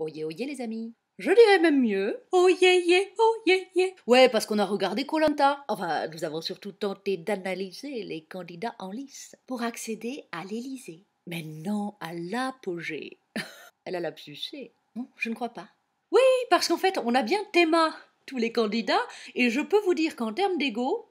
Oyez, oyez les amis je dirais même mieux. Oh yeah oh Ouais, parce qu'on a regardé Colanta. Enfin, nous avons surtout tenté d'analyser les candidats en lice pour accéder à l'Élysée. Mais non, à l'apogée. Elle a l'absucé. Non, hein, je ne crois pas. Oui, parce qu'en fait, on a bien Théma, tous les candidats, et je peux vous dire qu'en termes d'ego,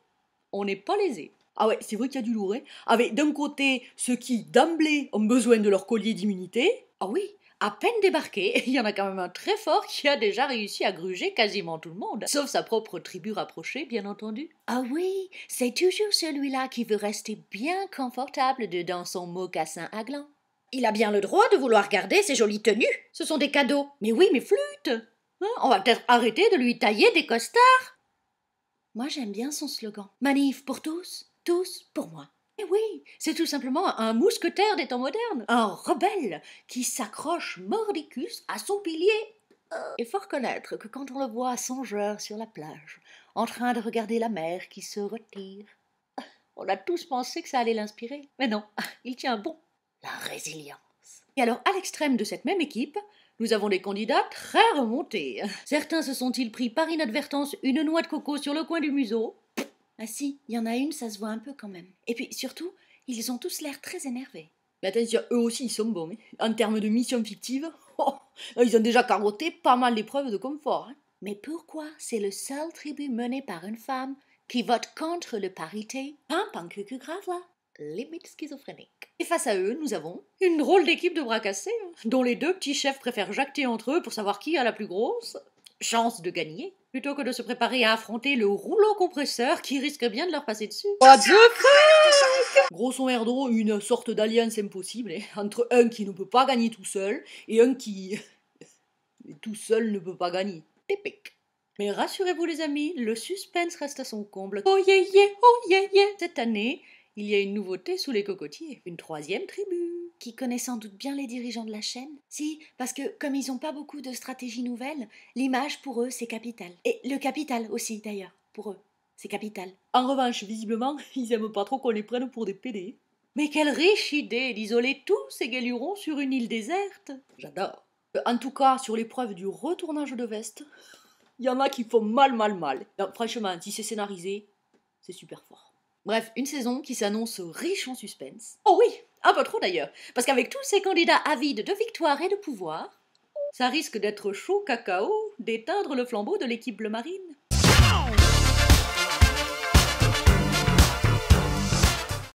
on n'est pas lésés. Ah ouais, c'est vrai qu'il y a du lourd, hein Avec ah, d'un côté ceux qui, d'emblée, ont besoin de leur collier d'immunité. Ah oui, à peine débarqué, il y en a quand même un très fort qui a déjà réussi à gruger quasiment tout le monde, sauf sa propre tribu rapprochée, bien entendu. Ah oui, c'est toujours celui-là qui veut rester bien confortable dedans son mocassin à gland. Il a bien le droit de vouloir garder ses jolies tenues. Ce sont des cadeaux. Mais oui, mais flûte hein, On va peut-être arrêter de lui tailler des costards. Moi, j'aime bien son slogan. Manif pour tous, tous pour moi. Eh oui, c'est tout simplement un mousquetaire des temps modernes, un rebelle qui s'accroche mordicus à son pilier. Et fort connaître que quand on le voit songeur sur la plage, en train de regarder la mer qui se retire, on a tous pensé que ça allait l'inspirer. Mais non, il tient bon. La résilience. Et alors, à l'extrême de cette même équipe, nous avons des candidats très remontés. Certains se sont-ils pris par inadvertance une noix de coco sur le coin du museau ah si, il y en a une, ça se voit un peu quand même. Et puis surtout, ils ont tous l'air très énervés. Mais attention, eux aussi, ils sont bons. Hein. En termes de mission fictive, oh, ils ont déjà carotté pas mal d'épreuves de confort. Hein. Mais pourquoi c'est le seul tribut mené par une femme qui vote contre le parité Pam, en cucu grave là Limite schizophrénique. Et face à eux, nous avons une drôle d'équipe de bras cassés, hein, dont les deux petits chefs préfèrent jacter entre eux pour savoir qui a la plus grosse chance de gagner plutôt que de se préparer à affronter le rouleau compresseur qui risque bien de leur passer dessus. What the fuck Grosso merdo, une sorte d'alliance impossible hein. entre un qui ne peut pas gagner tout seul et un qui tout seul ne peut pas gagner. Tépic. Mais rassurez-vous les amis, le suspense reste à son comble. Oh yeah yeah, oh yeah yeah Cette année, il y a une nouveauté sous les cocotiers, une troisième tribu qui connaissent sans doute bien les dirigeants de la chaîne Si, parce que comme ils n'ont pas beaucoup de stratégies nouvelles, l'image pour eux c'est capital. Et le capital aussi d'ailleurs, pour eux, c'est capital. En revanche, visiblement, ils n'aiment pas trop qu'on les prenne pour des PD. Mais quelle riche idée d'isoler tous ces galurons sur une île déserte J'adore. En tout cas, sur l'épreuve du retournage de veste, il y en a qui font mal, mal, mal. franchement, si c'est scénarisé, c'est super fort. Bref, une saison qui s'annonce riche en suspense. Oh oui, un ah, peu trop d'ailleurs, parce qu'avec tous ces candidats avides de victoire et de pouvoir, ça risque d'être chaud cacao d'éteindre le flambeau de l'équipe bleu marine.